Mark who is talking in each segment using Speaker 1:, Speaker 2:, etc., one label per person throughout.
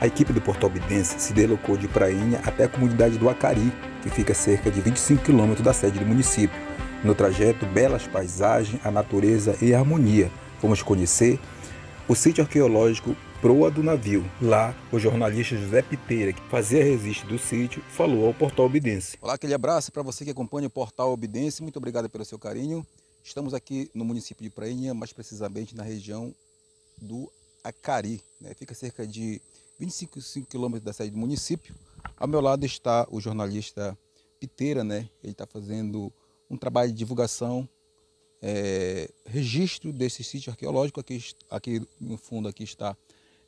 Speaker 1: A equipe do Portalbidense se delocou de Prainha até a comunidade do Acari, que fica a cerca de 25 quilômetros da sede do município. No trajeto, belas paisagens, a natureza e a harmonia. Vamos conhecer o sítio arqueológico Proa do Navio. Lá, o jornalista José Piteira, que fazia resiste do sítio, falou ao Portal Obidense. Olá, aquele abraço para você que acompanha o Portal Obidense. Muito obrigado pelo seu carinho. Estamos aqui no município de Prainha, mais precisamente na região do Acari. Né? Fica cerca de 25 quilômetros da sede do município. Ao meu lado está o jornalista Piteira, né? Ele está fazendo um trabalho de divulgação, é, registro desse sítio arqueológico. Aqui, aqui no fundo aqui está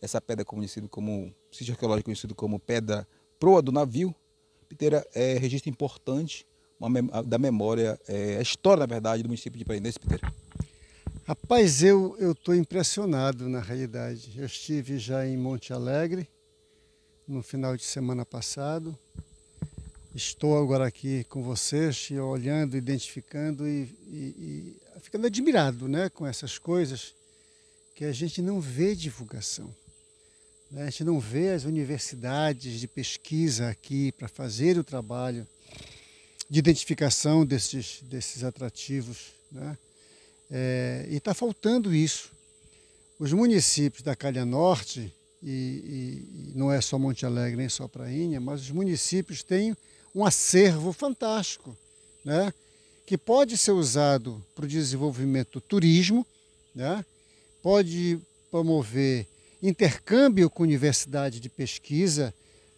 Speaker 1: essa pedra conhecida como sítio arqueológico conhecido como pedra proa do navio. Piteira é registro importante uma, da memória, é, a história, na verdade, do município de Painense, Piteira.
Speaker 2: Rapaz, eu estou impressionado na realidade. Eu estive já em Monte Alegre no final de semana passado. Estou agora aqui com vocês, olhando, identificando e, e, e ficando admirado né, com essas coisas que a gente não vê divulgação. Né? A gente não vê as universidades de pesquisa aqui para fazer o trabalho de identificação desses, desses atrativos. Né? É, e está faltando isso. Os municípios da Calha Norte, e, e, e não é só Monte Alegre nem só Prainha, mas os municípios têm um acervo fantástico, né? que pode ser usado para o desenvolvimento do turismo, né? pode promover intercâmbio com universidades de pesquisa,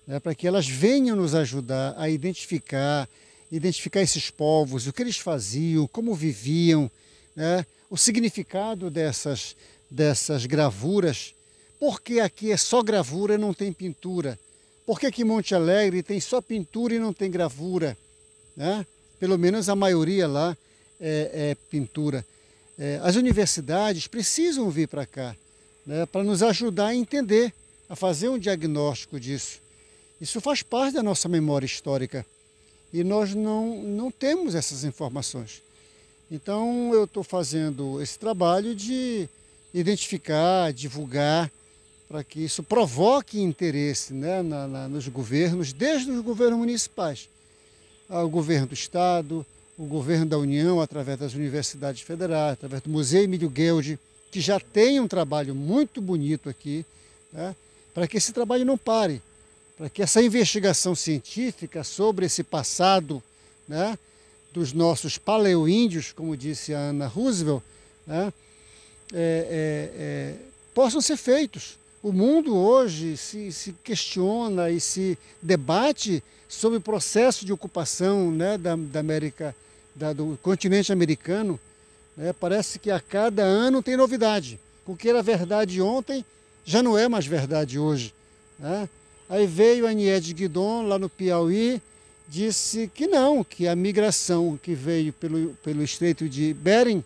Speaker 2: né? para que elas venham nos ajudar a identificar, identificar esses povos, o que eles faziam, como viviam, né, o significado dessas, dessas gravuras. Por que aqui é só gravura e não tem pintura? Por que, que Monte Alegre tem só pintura e não tem gravura? Né? Pelo menos a maioria lá é, é pintura. É, as universidades precisam vir para cá né, para nos ajudar a entender, a fazer um diagnóstico disso. Isso faz parte da nossa memória histórica e nós não, não temos essas informações. Então eu estou fazendo esse trabalho de identificar, divulgar, para que isso provoque interesse né, na, na, nos governos, desde os governos municipais, ao ah, governo do Estado, o governo da União, através das universidades federais, através do Museu Emílio Gueldi, que já tem um trabalho muito bonito aqui, né, para que esse trabalho não pare, para que essa investigação científica sobre esse passado né, dos nossos paleoíndios, como disse a Ana Roosevelt, né, é, é, é, possam ser feitos. O mundo hoje se, se, questiona e se debate sobre o processo de ocupação né, da, da, América, da, do continente americano. Né, parece que a cada ano tem novidade. O que era verdade ontem já não é mais verdade hoje. Né? Aí veio a Nied Guidon lá no Piauí, disse que não, que a migração que veio pelo, pelo Estreito de Bering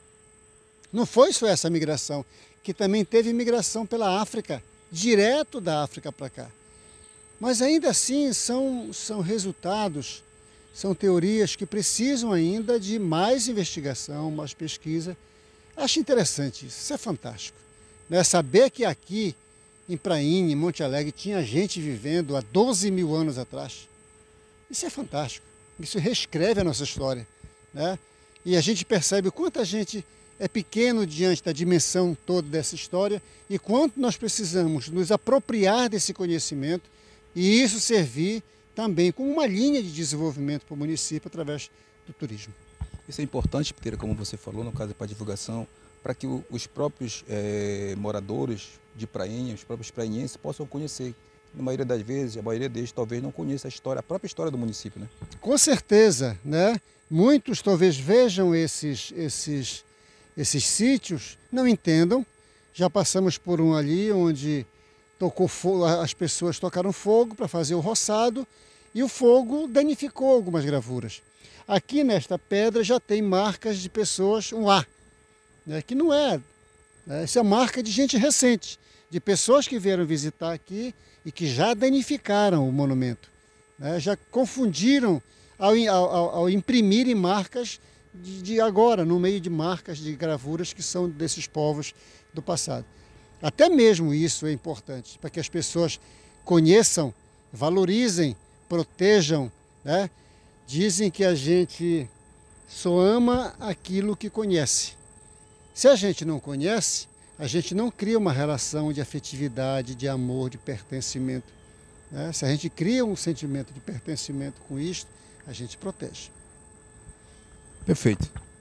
Speaker 2: não foi só essa migração, que também teve migração pela África, direto da África para cá. Mas ainda assim são, são resultados, são teorias que precisam ainda de mais investigação, mais pesquisa. Acho interessante isso, isso é fantástico. Né? Saber que aqui em Prainha, em Monte Alegre, tinha gente vivendo há 12 mil anos atrás isso é fantástico. Isso reescreve a nossa história. Né? E a gente percebe o quanto a gente é pequeno diante da dimensão toda dessa história e quanto nós precisamos nos apropriar desse conhecimento e isso servir também como uma linha de desenvolvimento para o município através do turismo. Isso é importante, Piteira, como você falou, no caso para a divulgação,
Speaker 1: para que os próprios é, moradores de Prainha, os próprios prainhenses possam conhecer na maioria das vezes, a maioria deles talvez não conheça a história, a própria história do município, né?
Speaker 2: Com certeza, né? Muitos talvez vejam esses, esses, esses sítios, não entendam. Já passamos por um ali onde tocou fogo, as pessoas tocaram fogo para fazer o roçado e o fogo danificou algumas gravuras. Aqui nesta pedra já tem marcas de pessoas, um A, né? que não é. Né? Isso é marca de gente recente, de pessoas que vieram visitar aqui e que já danificaram o monumento, né? já confundiram ao, ao, ao imprimirem marcas de, de, agora, no meio de marcas de gravuras que são desses povos do passado. Até mesmo isso é importante, para que as pessoas conheçam, valorizem, protejam. Né? Dizem que a gente só ama aquilo que conhece. Se a gente não conhece, a gente não cria uma relação de afetividade, de amor, de pertencimento. Né? Se a gente cria um sentimento de pertencimento com isto, a gente protege.
Speaker 1: Perfeito.